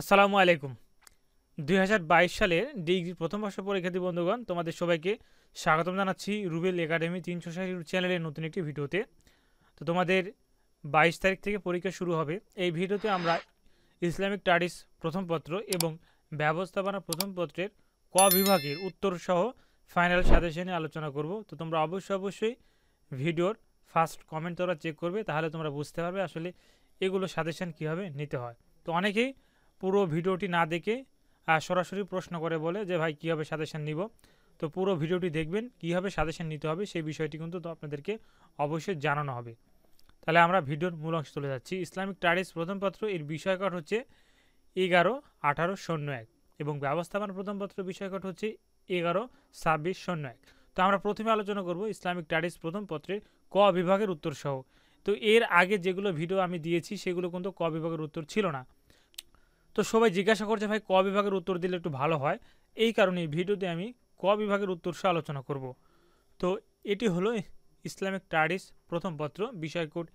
আসসালামু আলাইকুম দুই হাজার বাইশ সালের ডিগ্রি প্রথম বর্ষ পরীক্ষার্থী বন্ধুগণ তোমাদের সবাইকে স্বাগতম জানাচ্ছি রুবেল একাডেমি তিনশো ষাট চ্যানেলের নতুন একটি ভিডিওতে তো তোমাদের বাইশ তারিখ থেকে পরীক্ষা শুরু হবে এই ভিডিওতে আমরা ইসলামিক স্টাডিজ প্রথম পত্র এবং ব্যবস্থাপনা প্রথম পত্রের ক বিভাগের উত্তরসহ ফাইনাল সাজেশনে আলোচনা করব তো তোমরা অবশ্যই অবশ্যই ভিডিওর ফার্স্ট কমেন্ট তোমরা চেক করবে তাহলে তোমরা বুঝতে পারবে আসলে এগুলো সাজেশন কীভাবে নিতে হয় তো অনেকেই পুরো ভিডিওটি না দেখে সরাসরি প্রশ্ন করে বলে যে ভাই কীভাবে সাজেশান নিব তো পুরো ভিডিওটি দেখবেন কীভাবে সাজেশান নিতে হবে সেই বিষয়টি কিন্তু আপনাদেরকে অবশ্যই জানানো হবে তাহলে আমরা ভিডিওর মূল অংশ চলে যাচ্ছি ইসলামিক স্টাডিজ প্রথমপত্র এর বিষয়কট হচ্ছে এগারো আঠারো শূন্য এক এবং ব্যবস্থাপনা প্রথমপত্র পত্র হচ্ছে এগারো ছাব্বিশ শূন্য এক তো আমরা প্রথমে আলোচনা করব ইসলামিক স্টাডিজ প্রথমপত্রের ক বিভাগের উত্তর সহ তো এর আগে যেগুলো ভিডিও আমি দিয়েছি সেগুলো কিন্তু ক বিভাগের উত্তর ছিল না তো সবাই জিজ্ঞাসা করছে ভাই ক বিভাগের উত্তর দিলে একটু ভালো হয় এই কারণে ভিডিওতে আমি ক বিভাগের উত্তর সহ আলোচনা করব তো এটি হলো ইসলামিক স্টাডিজ প্রথম পত্র বিষয় কোড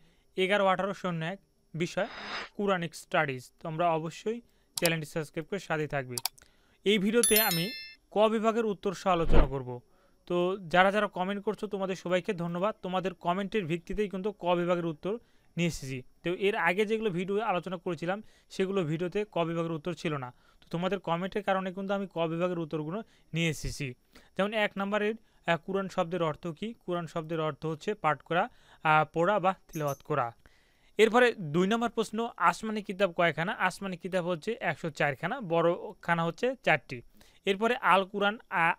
এগারো আঠারো শূন্য এক বিষয় কুরানিক স্টাডিজ তোমরা অবশ্যই চ্যানেলটি সাবস্ক্রাইব করে সাথে থাকবে এই ভিডিওতে আমি ক বিভাগের উত্তর সহ আলোচনা করব তো যারা যারা কমেন্ট করছো তোমাদের সবাইকে ধন্যবাদ তোমাদের কমেন্টের ভিত্তিতেই কিন্তু ক বিভাগের উত্তর নিয়ে এসেছি তো এর আগে যেগুলো ভিডিও আলোচনা করেছিলাম সেগুলো ভিডিওতে ক বিভাগের উত্তর ছিল না তো তোমাদের কমেন্টের কারণে কিন্তু আমি ক বিভাগের উত্তরগুলো নিয়ে এসেছি যেমন এক নম্বরের কোরআন শব্দের অর্থ কি কোরআন শব্দের অর্থ হচ্ছে পাঠ করা পড়া বা তিলওয়াত করা এরপরে দুই নম্বর প্রশ্ন আসমানি কিতাব কয়খানা আসমানি কিতাব হচ্ছে একশো চারখানা বড়খানা হচ্ছে চারটি এরপরে আল কুরআন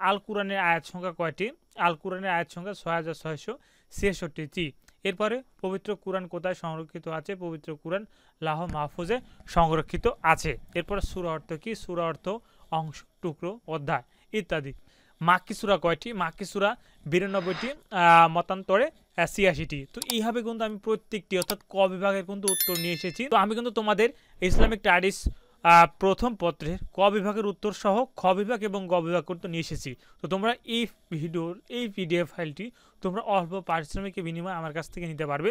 আল কুরআনের আয়াত সংখ্যা কয়টি আল কুরআনের আয়াত সংখ্যা ছয় হাজার ছয়শো জি এরপরে পবিত্র কোরআন কোথায় সংরক্ষিত আছে পবিত্র কোরআন লাহ মাহফুজে সংরক্ষিত আছে এরপরে সুরা অর্থ কি সুরা অর্থ অংশ টুকরো অধ্যায় ইত্যাদি মাক্কি সুরা কয়টি মাক্কি সুরা বিরানব্বইটি মতান্তরে ছিয়াশিটি তো এইভাবে কিন্তু আমি প্রত্যেকটি অর্থাৎ ক বিভাগের কিন্তু উত্তর নিয়ে এসেছি তো আমি কিন্তু তোমাদের ইসলামিক স্টাডিজ প্রথম পত্রের ক বিভাগের উত্তর সহ খ বিভাগ এবং গ বিভাগ করতে নিয়ে এসেছি তো তোমরা এই ভিডিওর এই পিডিএফ ফাইলটি তোমরা অল্প পারিশ্রমিকের বিনিময়ে আমার কাছ থেকে নিতে পারবে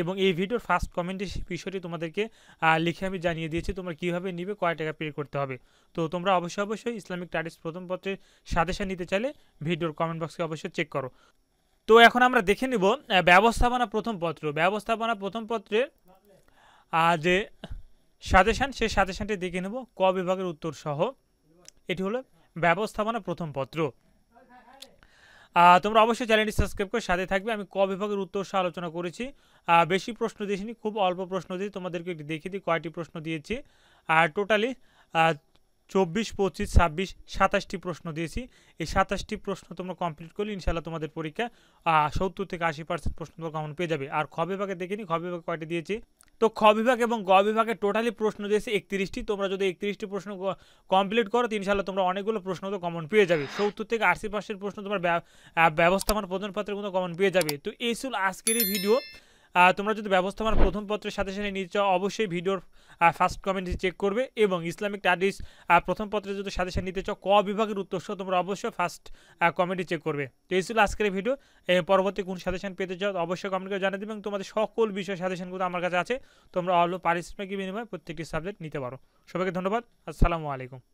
এবং এই ভিডিওর ফার্স্ট কমেন্টে বিষয়টি তোমাদেরকে লিখে আমি জানিয়ে দিয়েছি তোমরা কীভাবে নিবে কয় টাকা পে করতে হবে তো তোমরা অবশ্যই অবশ্যই ইসলামিক স্টাডিজ প্রথম পত্রের সাজেশন নিতে চাইলে ভিডিওর কমেন্ট বক্সে অবশ্যই চেক করো তো এখন আমরা দেখে নিব ব্যবস্থাপনা প্রথম পত্র ব্যবস্থাপনা প্রথম পত্রে যে সাজেশান সেই সাজেশানটি দেখে নেব ক বিভাগের উত্তর সহ এটি হলো ব্যবস্থাপনা প্রথম পত্র তোমরা অবশ্যই চ্যানেলটি সাবস্ক্রাইব করে সাথে থাকবে আমি ক বিভাগের উত্তর সহ আলোচনা করেছি বেশি প্রশ্ন দিয়েছি খুব অল্প প্রশ্ন দিয়ে তোমাদেরকে একটি দেখিয়ে দিই কয়টি প্রশ্ন দিয়েছি আর টোটালি চব্বিশ পঁচিশ ছাব্বিশ সাতাশটি প্রশ্ন দিয়েছি এই সাতাশটি প্রশ্ন তোমরা কমপ্লিট করলে ইনশাল্লাহ তোমাদের পরীক্ষা সত্তর থেকে আশি পার্সেন্ট প্রশ্ন তোমরা কমন পেয়ে যাবে আর খ বিভাগে দেখিনি খ বিভাগে কয়টি দিয়েছি তো খ বিভাগ এবং গ বিভাগে টোটালি প্রশ্ন দিয়েছে একত্রিশটি তোমরা যদি একত্রিশটি প্রশ্ন কমপ্লিট করো ইনশাল্লাহ তোমরা অনেকগুলো প্রশ্ন তো কমন পেয়ে যাবে সত্তর থেকে আশি পার্সেন্ট প্রশ্ন তোমার ব্যবস্থাপনা প্রধানপত্রের মতো কমন পেয়ে যাবে তো এই ছিল আজকের এই ভিডিও তোমরা যদি ব্যবস্থাপনার প্রথম পত্রের সাথে সাথে নিতে চাও অবশ্যই ভিডিওর ফার্স্ট কমেন্ট চেক করবে এবং ইসলামিক স্টাডিজ প্রথম পত্রে যদি সাথে সাথে নিতে চাও ক বিভাগের উত্তর তোমরা অবশ্যই ফার্স্ট কমেন্টে চেক করবে তো এই ছিল আজকের ভিডিও পরবর্তী কোন সাজেশন পেতে চাও অবশ্যই কমেন্ট করে জানিয়ে দেবে এবং তোমাদের সকল বিষয় সাজেশনগুলো আমার কাছে আছে তোমরা অল পারিশ্রমিক বিনিময়ে প্রত্যেকটি সাবজেক্ট নিতে পারো সবাইকে ধন্যবাদ আসসালামু আলাইকুম